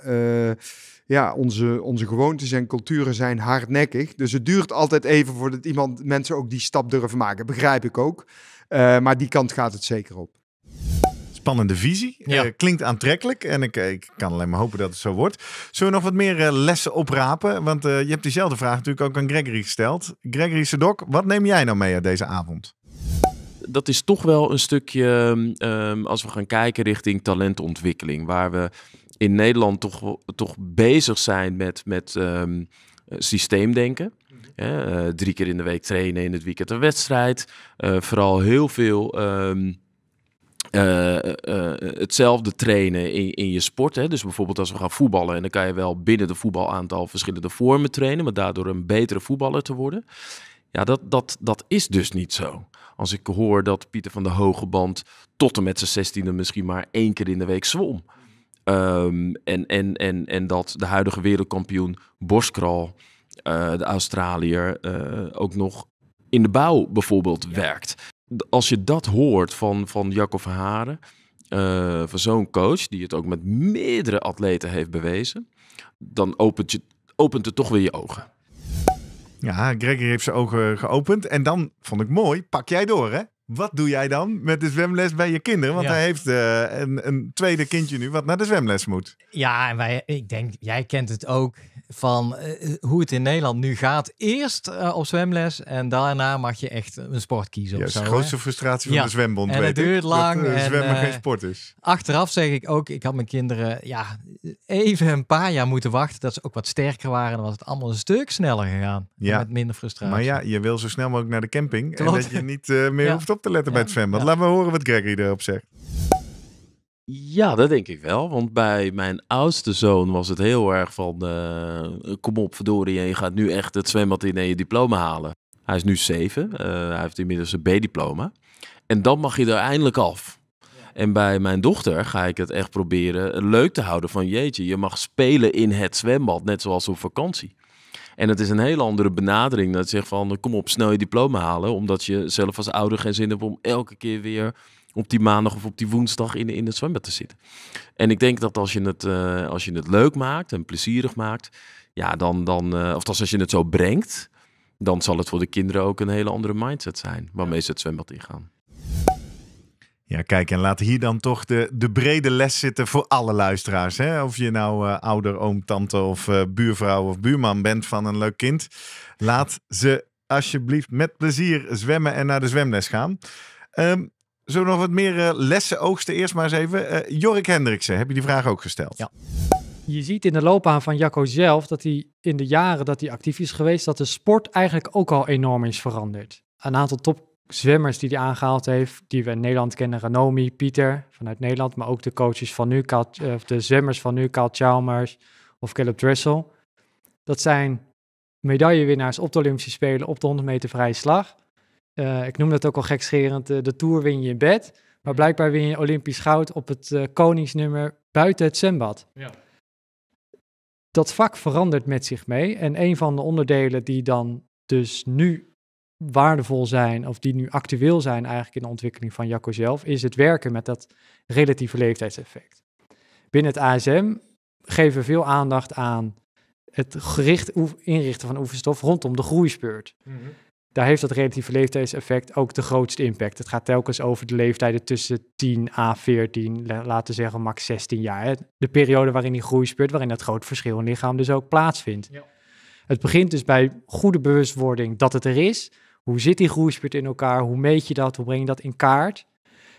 Speaker 1: ja, onze, onze gewoontes en culturen zijn hardnekkig. Dus het duurt altijd even voordat iemand, mensen ook die stap durven maken, begrijp ik ook. Eh, maar die kant gaat het zeker op.
Speaker 2: Spannende visie. Eh, klinkt aantrekkelijk. En ik, kan alleen maar hopen dat het zo wordt. Zullen we nog wat meer eh, lessen oprapen? Want je hebt diezelfde vraag natuurlijk ook aan Gregory gesteld. Gregory Sedok, wat neem jij nou mee aan deze avond?
Speaker 5: dat is toch wel een stukje, ehm, ehm, als we gaan kijken richting talentontwikkeling, waar we in Nederland toch, toch bezig zijn met, met ehm, systeemdenken. Eh, drie keer in de week trainen, in het weekend een wedstrijd. Eh, vooral heel veel ehm, eh, hetzelfde trainen in, in je sport. Hè. Dus bijvoorbeeld als we gaan voetballen, en dan kan je wel binnen de voetbalaantal verschillende vormen trainen, maar daardoor een betere voetballer te worden. Ja, dat, dat, dat is dus niet zo. Als ik hoor dat Pieter van der Hogeband tot en met zijn zestiende misschien maar één keer in de week zwom. Ehm, en, en, en, en dat de huidige wereldkampioen borstcrawl eh, de Australiër, eh, ook nog in de bouw bijvoorbeeld werkt. Als je dat hoort van, van Jacob Verharen, eh, van zo'n coach, die het ook met meerdere atleten heeft bewezen, dan opent, je, opent het toch weer je ogen.
Speaker 2: Ja, Gregory heeft zijn ogen geopend. En dan vond ik mooi, pak jij door hè? Wat doe jij dan met de zwemles bij je kinderen? Want hij heeft eh, een, een, tweede kindje nu wat naar de zwemles moet.
Speaker 3: Ja, en wij, ik denk, jij kent het ook van eh, hoe het in Nederland nu gaat. Eerst eh, op zwemles en daarna mag je echt een sport kiezen. dat is de grootste frustratie van de zwembond. En het duurt lang. Dat, en, zwemmen geen sport is. Achteraf zeg ik ook, ik had mijn kinderen ja, even een paar jaar moeten wachten. Dat ze ook wat sterker waren. Dan was het allemaal een stuk sneller gegaan. Met minder frustratie. Maar ja,
Speaker 2: je wil zo snel mogelijk naar de camping. En dat je niet meer hoeft op te letten bij het zwembad. Laten we horen wat Gregory erop zegt.
Speaker 5: Ja, dat denk ik wel. Want bij mijn oudste zoon was het heel erg van... Eh, kom op, verdorie, je gaat nu echt het zwembad in en je diploma halen. Hij is nu zeven. Eh, hij heeft inmiddels een B-diploma. En dan mag je er eindelijk af. En bij mijn dochter ga ik het echt proberen leuk te houden. Van jeetje, je mag spelen in het zwembad, net zoals op vakantie. En dat is een hele andere benadering. Dat zegt van kom op, snel je diploma halen. Omdat je zelf als ouder geen zin hebt om elke keer weer op die maandag of op die woensdag in, in het zwembad te zitten. En ik denk dat als je het, eh, als je het leuk maakt en plezierig maakt, ja, dan, dan uh, of als je het zo brengt, dan zal het voor de kinderen ook een hele andere mindset zijn waarmee ze het zwembad ingaan.
Speaker 2: Ja, kijk, en laat hier dan toch de, de brede les zitten voor alle luisteraars. Hè? Of je nou eh, ouder, oom, tante of eh, buurvrouw of buurman bent van een leuk kind. Laat ze alsjeblieft met plezier zwemmen en naar de zwemles gaan. Um, ehm, zo nog wat meer eh, lessen oogsten eerst maar eens even. Jorik Hendriksen, heb je die vraag ook gesteld? Ja.
Speaker 4: Je ziet in de loopbaan van Jacco zelf dat hij in de jaren dat hij actief is geweest, dat de sport eigenlijk ook al enorm is veranderd. Een aantal top zwemmers die hij aangehaald heeft, die we in Nederland kennen, Ranomi, Pieter vanuit Nederland, maar ook de coaches van nu, eh, of de zwemmers van nu, Carl Chalmers of Caleb Dressel. Dat zijn medaillewinnaars op de Olympische Spelen op de 100 meter vrije slag. Eh, ik noem dat ook al gekscherend, uh, de Tour win je in bed, maar blijkbaar win je Olympisch goud op het koningsnummer buiten het zwembad. Ja. Dat vak verandert met zich mee en een van de onderdelen die dan dus nu waardevol zijn of die nu actueel zijn eigenlijk in de ontwikkeling van Jacco zelf, is het werken met dat relatieve leeftijdseffect. Binnen het ASM geven we veel aandacht aan het gericht inrichten van oefenstof rondom de groeispurt. Mm Daar heeft dat relatieve leeftijdseffect ook de grootste impact. Het gaat telkens over de leeftijden tussen 10 à 14, laten we zeggen max 16 jaar. De periode waarin die groeispurt, waarin dat groot verschil in lichaam dus ook plaatsvindt. Ja. Het begint dus bij goede bewustwording dat het er is hoe zit die groeispurt in elkaar? Hoe meet je dat? Hoe breng je dat in kaart?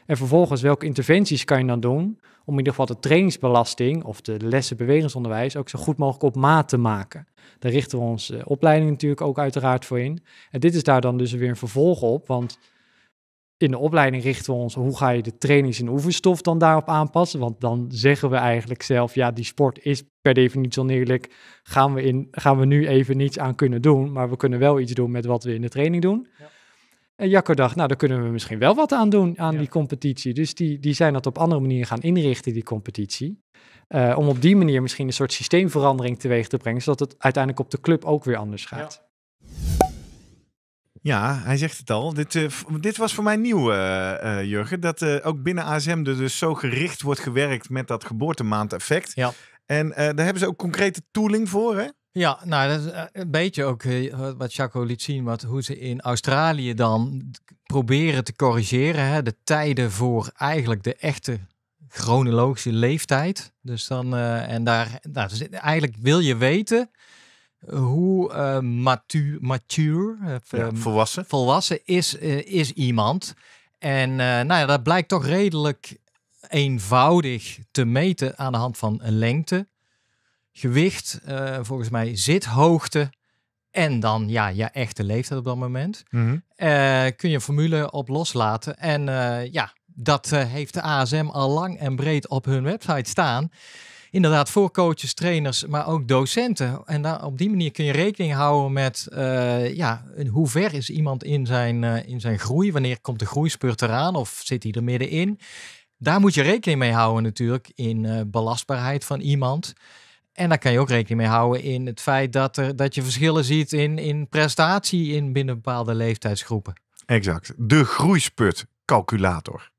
Speaker 4: En vervolgens, welke interventies kan je dan doen om in ieder geval de trainingsbelasting of de lessen bewegingsonderwijs ook zo goed mogelijk op maat te maken? Daar richten we onze opleiding natuurlijk ook uiteraard voor in. En dit is daar dan dus weer een vervolg op, want in de opleiding richten we ons hoe ga je de trainings- en oefenstof dan daarop aanpassen? Want dan zeggen we eigenlijk zelf, ja, die sport is per definitie oneerlijk. Gaan we, in, gaan we nu even niets aan kunnen doen, maar we kunnen wel iets doen met wat we in de training doen. Ja. En Jacco dacht, nou, daar kunnen we misschien wel wat aan doen aan die competitie. Dus die, die zijn dat op andere manieren gaan inrichten, die competitie. Eh, om op die manier misschien een soort systeemverandering teweeg te brengen, zodat het uiteindelijk op de club ook weer anders gaat. Ja. Ja, hij
Speaker 2: zegt het al. Dit, eh, dit was voor mij nieuw, uh, Jurgen. Dat ook binnen ASM er dus zo gericht wordt gewerkt met dat geboortemaandeffect. Ja. En daar hebben ze ook concrete tooling voor,
Speaker 4: hè?
Speaker 3: Ja, nou, dat is een beetje ook wat Jaco liet zien, wat, hoe ze in Australië dan proberen te corrigeren. Hè? De tijden voor eigenlijk de echte chronologische leeftijd. Dus dan, en daar, nou, dus eigenlijk wil je weten hoe eh, matu mature, eh, ehm, volwassen. volwassen is, eh, is iemand. En nou ja, dat blijkt toch redelijk eenvoudig te meten aan de hand van lengte, gewicht, volgens mij zithoogte en dan ja, je echte leeftijd op dat moment. Mhm. kun je een formule op loslaten. En ja, dat heeft de ASM al lang en breed op hun website staan inderdaad voor coaches, trainers, maar ook docenten. En daar, op die manier kun je rekening houden met eh, ja, hoe ver is iemand in zijn, uh, in zijn groei? Wanneer komt de groeispurt eraan of zit hij er middenin? Daar moet je rekening mee houden natuurlijk in eh, belastbaarheid van iemand. En daar kan je ook rekening mee houden in het feit dat, er, dat je verschillen ziet in, in prestatie in binnen bepaalde leeftijdsgroepen.
Speaker 2: Exact. De groeispurtcalculator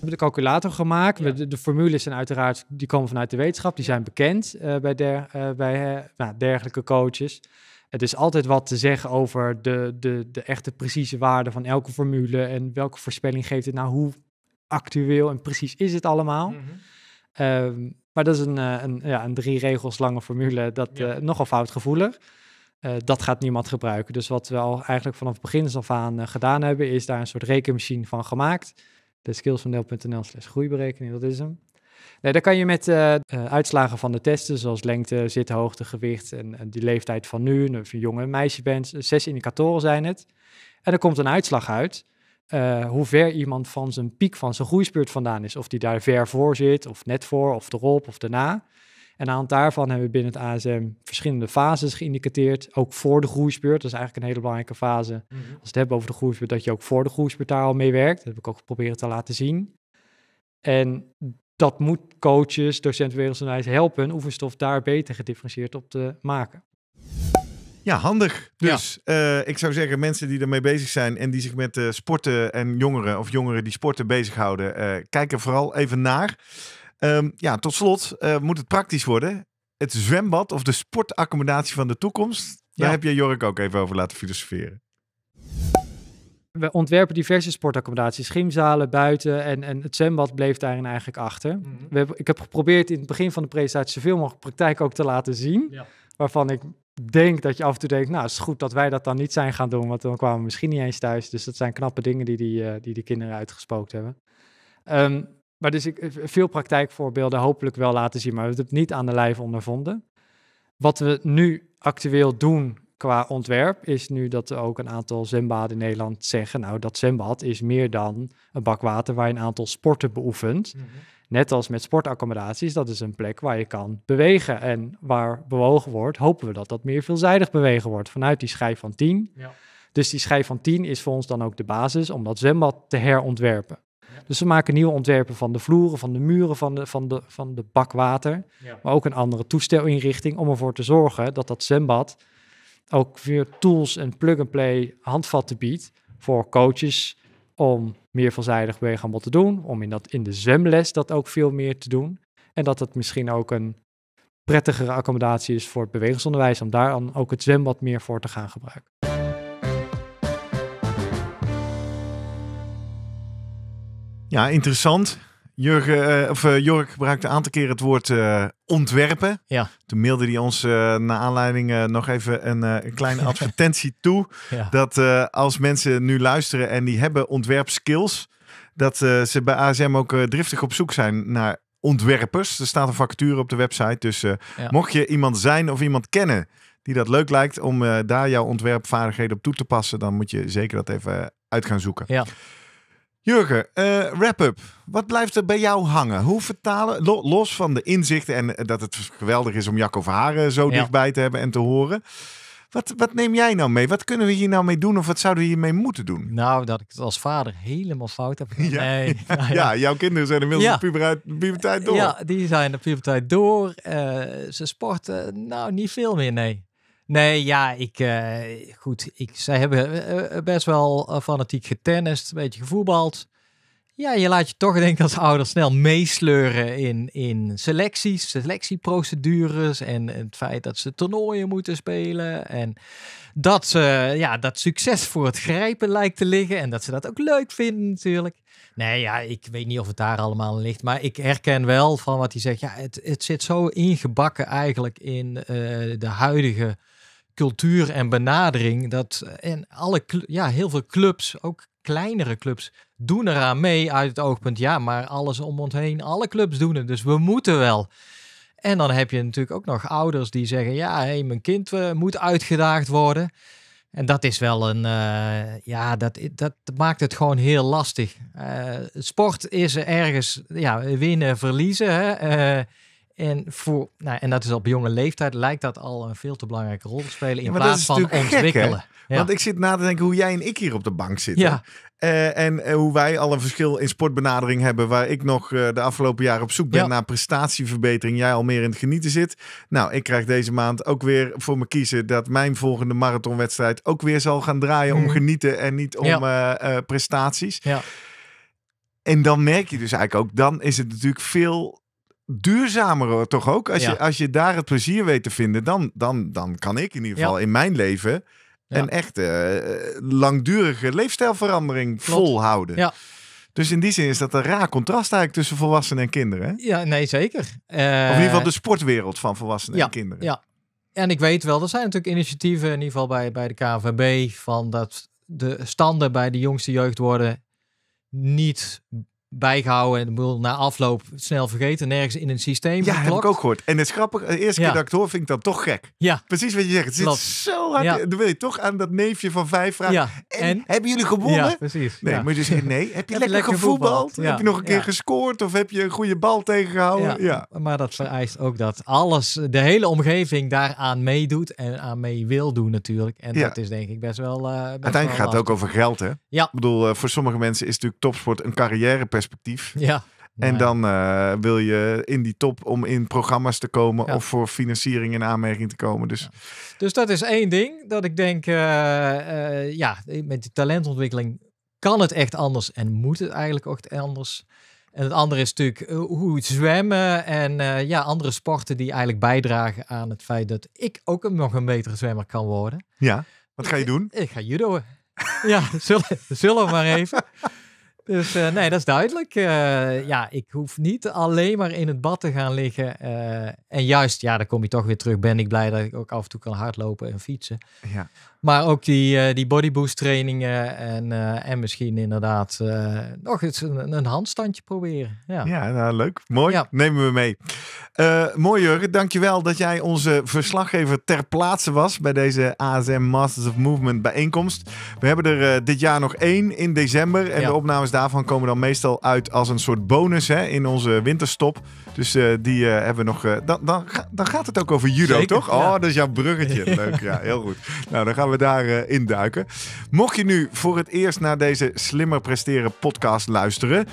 Speaker 4: hebben de calculator gemaakt. De, de, formules zijn uiteraard, die komen vanuit de wetenschap, die zijn bekend eh, bij, eh, bij eh, nou, dergelijke coaches. Het is altijd wat te zeggen over de, de, de echte precieze waarde van elke formule en welke voorspelling geeft het nou, hoe actueel en precies is het allemaal. Mhm. Ehm, maar dat is een, een, ja, een drie regels lange formule, dat ja. nogal foutgevoelig. Uh, dat gaat niemand gebruiken. Dus wat we al eigenlijk vanaf het begin af aan gedaan hebben, is daar een soort rekenmachine van gemaakt de skillsvandel.nl slash groeiberekening, dat is hem. Nee, daar kan je met eh, eh, uitslagen van de testen, zoals lengte, zithoogte, gewicht en, die leeftijd van nu, of je jonge meisje bent, eh, zes indicatoren zijn het. En er komt een uitslag uit. hoe ver iemand van zijn piek van zijn groeispurt vandaan is. Of die daar ver voor zit, of net voor, of erop, of daarna. En aan het daarvan hebben we binnen het ASM verschillende fases geïndicateerd, ook voor de groeisbeurt. Dat is eigenlijk een hele belangrijke fase. Mhm. Als het hebben over de groeisbeurt, dat je ook voor de groeisbeurt daar al mee werkt. Dat heb ik ook geprobeerd te laten zien. En dat moet coaches, docenten wereldwijs helpen oefenstof daar beter gedifferentieerd op te maken. Ja, handig. Dus eh, ik zou zeggen, mensen die ermee
Speaker 2: bezig zijn en die zich met eh, sporten en jongeren of jongeren die sporten bezighouden, uh, kijk er vooral even naar. Ehm, ja, tot slot eh, moet het praktisch worden. Het zwembad of de
Speaker 4: sportaccommodatie van de toekomst.
Speaker 2: Daar heb je Jorik ook even over laten filosoferen.
Speaker 4: We ontwerpen diverse sportaccommodaties, gymzalen, buiten en, en het zwembad bleef daarin eigenlijk achter. Mhm. We ik heb geprobeerd in het begin van de presentatie zoveel mogelijk praktijk ook te laten zien. Waarvan ik denk dat je af en toe denkt, nou het is goed dat wij dat dan niet zijn gaan doen, want dan kwamen we misschien niet eens thuis. Dus dat zijn knappe dingen die die, eh, die, die kinderen uitgespookt hebben. Um, maar dus ik, eh, veel praktijkvoorbeelden hopelijk wel laten zien, maar we hebben het niet aan de lijf ondervonden. Wat we nu actueel doen qua ontwerp is nu dat er ook een aantal zwembaden in Nederland zeggen, nou dat zwembad is meer dan een bak water waar je een aantal sporten beoefent. Mhm. Net als met sportaccommodaties, dat is een plek waar je kan bewegen en waar bewogen wordt, hopen we dat dat meer veelzijdig bewegen wordt vanuit die schijf van 10. Ja. Dus die schijf van 10 is voor ons dan ook de basis om dat zwembad te herontwerpen. Dus we maken nieuwe ontwerpen van de vloeren, van de muren, van de, van de, van de bakwater. Maar ook een andere toestelinrichting om ervoor te zorgen dat dat zwembad ook weer tools en plug-and-play handvatten biedt voor coaches om meer veelzijdig beweeghandel te doen, om in, dat, in de zwemles dat ook veel meer te doen. En dat het misschien ook een prettigere accommodatie is voor het bewegingsonderwijs om daar dan ook het zwembad meer voor te gaan gebruiken. Ja, interessant.
Speaker 2: Jurgen, eh, of, eh, Jork gebruikte een aantal keren het woord eh, ontwerpen. Ja. Toen mailde hij ons naar aanleiding nog even een, kleine advertentie toe. Dat als mensen nu luisteren en die hebben ontwerpskills, dat ze bij ASM ook driftig op zoek zijn naar ontwerpers. Er staat een vacature op de website. Dus mocht je iemand zijn of iemand kennen die dat leuk lijkt om daar jouw ontwerpvaardigheden op toe te passen, dan moet je zeker dat even uit gaan zoeken. Ja. Jurgen, eh, wrap-up. Wat blijft er bij jou hangen? Hoe vertalen, los van de inzichten en dat het geweldig is om Jacco Haren eh, zo dichtbij te hebben en te horen. Wat, wat neem jij nou mee? Wat kunnen we hier nou mee doen of wat zouden we hiermee moeten doen? Nou, dat ik het als vader helemaal fout heb gedaan. Ja, nee. Nou ja, jouw kinderen zijn inmiddels de
Speaker 3: puberteit, puberteit door. Ja, die zijn de puberteit door. Eh, ze sporten nou niet veel meer, nee. Nee, ja, ik, eh, goed, ik, zij hebben eh, eh, best wel fanatiek getennist, een beetje gevoetbald. Ja, je laat je toch denk ik als ouder snel meesleuren in, in selecties, selectieprocedures en het feit dat ze toernooien moeten spelen. En dat, ze, ja, dat succes voor het grijpen lijkt te liggen en dat ze dat ook leuk vinden natuurlijk. Nee, ja, ik weet niet of het daar allemaal ligt, maar ik herken wel van wat hij zegt. Ja, het, het zit zo ingebakken eigenlijk in de huidige cultuur en benadering. Dat, en alle, ja, heel veel clubs, ook kleinere clubs, doen eraan mee uit het oogpunt. Ja, maar alles om ons heen, alle clubs doen het, dus we moeten wel. En dan heb je natuurlijk ook nog ouders die zeggen: ja, hey, mijn kind eh, moet uitgedaagd worden. En dat is wel een, eh, ja, dat, dat maakt het gewoon heel lastig. Eh, sport is ergens ja, winnen, verliezen. Hè? En, voor, nou, en dat is op jonge leeftijd lijkt
Speaker 2: dat al een veel te belangrijke rol te spelen in plaats van ontwikkelen. Want ik zit na te denken hoe jij en ik hier op de bank zitten. Eh, en eh, hoe wij al een verschil in sportbenadering hebben. Waar ik nog eh, de afgelopen jaren op zoek ben naar prestatieverbetering. Jij al meer in het genieten zit. Nou, ik krijg deze maand ook weer voor me kiezen dat mijn volgende marathonwedstrijd ook weer zal gaan draaien om mhm. genieten en niet om prestaties. Ja. En dan merk je dus eigenlijk ook, dan is het natuurlijk veel duurzamer toch ook? Als, je, als je daar het plezier weet te vinden, dan, dan, dan kan ik in ieder geval in mijn leven een echte eh, langdurige leefstijlverandering volhouden. Ja. Dus in die zin is dat een raar contrast eigenlijk tussen volwassenen en kinderen.
Speaker 3: Ja, nee, zeker. Uh, of in ieder geval de
Speaker 2: sportwereld van volwassenen en kinderen.
Speaker 3: Ja, en ik weet wel, er zijn natuurlijk initiatieven, in ieder geval bij, bij de KVB, van dat de standen bij de jongste jeugd worden niet bijgehouden en bedoel na afloop snel vergeten, nergens in een systeem. Ja, heb ik ook
Speaker 2: gehoord. En het is grappig, de eerste keer dat ik het hoor, vind ik dat toch gek. Ja. Precies wat je zegt. Het zit zo hard. Dan wil je toch aan dat neefje van vijf vragen. Ja. En, hebben jullie gewonnen? Ja, precies. Nee, moet je dus zeggen, nee. Heb je, lekker, gevoetbald? Heb je nog een keer gescoord? Of heb je een goede bal tegengehouden? Ja.
Speaker 3: Maar dat vereist ook dat alles, de hele omgeving daaraan meedoet en aan mee wil doen natuurlijk. En dat
Speaker 2: is denk ik best wel... Eh, Uiteindelijk gaat het ook over geld, hè? Ja. Ik bedoel, eh, voor sommige mensen is natuurlijk topsport een carrière perspectief. Ja. En dan eh, wil je in die top om in programma's te komen of voor financiering in aanmerking te komen. Dus,
Speaker 3: dus dat is één ding dat ik denk, uh, uh, ja, met die talentontwikkeling kan het echt anders en moet het eigenlijk ook anders. En het andere is natuurlijk hoe het zwemmen en ja, andere sporten die eigenlijk bijdragen aan het feit dat ik ook nog een betere zwemmer kan worden. Ja, wat ga je doen? Ik, ga judoën. ja, zullen, zullen we maar even. Dus eh, nee, dat is duidelijk. Eh, ja, ik hoef niet alleen maar in het bad te gaan liggen. Eh, en juist, ja, dan kom je toch weer terug. Ben ik blij dat ik ook af en toe kan hardlopen en fietsen. Ja. Maar ook die, eh, die bodyboost trainingen en, eh, en misschien inderdaad eh, nog eens een, een, handstandje proberen.
Speaker 2: Ja, ja nou, leuk. Mooi. Ja. Nemen we mee. mooi Jurgen, dankjewel dat jij onze verslaggever ter plaatse was bij deze ASM Masters of Movement bijeenkomst. We hebben er dit jaar nog één in december en de opnames daarvan komen dan meestal uit als een soort bonus hè, in onze winterstop. Dus eh, die eh, hebben we nog. Eh, dan, dan, dan, gaat het ook over judo, toch? Oh, dat is jouw bruggetje. Leuk, ja, heel goed. Nou, dan gaan we daar induiken. Mocht je nu voor het eerst naar deze Slimmer Presteren podcast luisteren.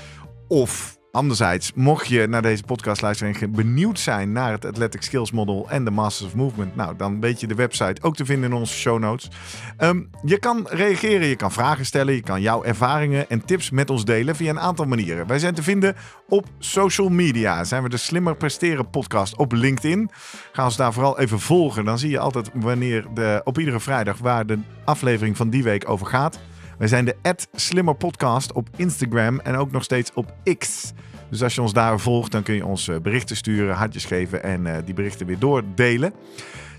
Speaker 2: Of Anderzijds, mocht je naar deze podcast luisteren en benieuwd zijn naar het Athletic Skills Model en de Masters of Movement, nou dan weet je de website ook te vinden in onze show notes. Ehm, je kan reageren, je kan vragen stellen, je kan jouw ervaringen en tips met ons delen via een aantal manieren. Wij zijn te vinden op social media. Zijn we de Slimmer Presteren podcast op LinkedIn? Ga ons daar vooral even volgen. Dan zie je altijd wanneer de, op iedere vrijdag waar de aflevering van die week over gaat. Wij zijn de Slimmer Podcast op Instagram en ook nog steeds op X. Dus als je ons daar volgt, dan kun je ons eh, berichten sturen, hartjes geven en eh, die berichten weer doordelen.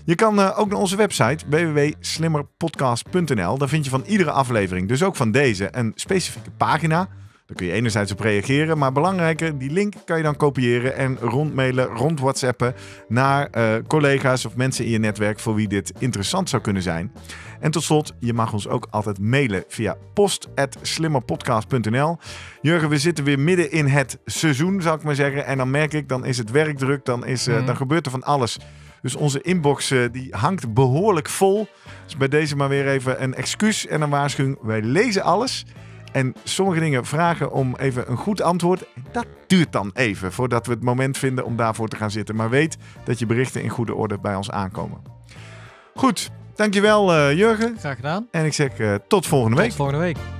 Speaker 2: Je kan eh, ook naar onze website www.slimmerpodcast.nl. Daar vind je van iedere aflevering, dus ook van deze, een specifieke pagina daar kun je enerzijds op reageren, maar belangrijker, die link kan je dan kopiëren en rondmailen, rond WhatsAppen naar eh, collega's of mensen in je netwerk voor wie dit interessant zou kunnen zijn. En tot slot, je mag ons ook altijd mailen via post.slimmerpodcast.nl. Jurgen, we zitten weer midden in het seizoen, zou ik maar zeggen. En dan merk ik, dan is het werkdruk, dan, is, eh, mhm. dan gebeurt er van alles. Dus onze inbox eh, die hangt behoorlijk vol. Dus bij deze maar weer even een excuus en een waarschuwing. Wij lezen alles. En sommige dingen vragen om even een goed antwoord. Dat duurt dan even voordat we het moment vinden om daarvoor te gaan zitten. Maar weet dat je berichten in goede orde bij ons aankomen. Goed, dankjewel uh, Jurgen. Graag gedaan. En ik zeg eh, tot volgende week. Tot volgende week.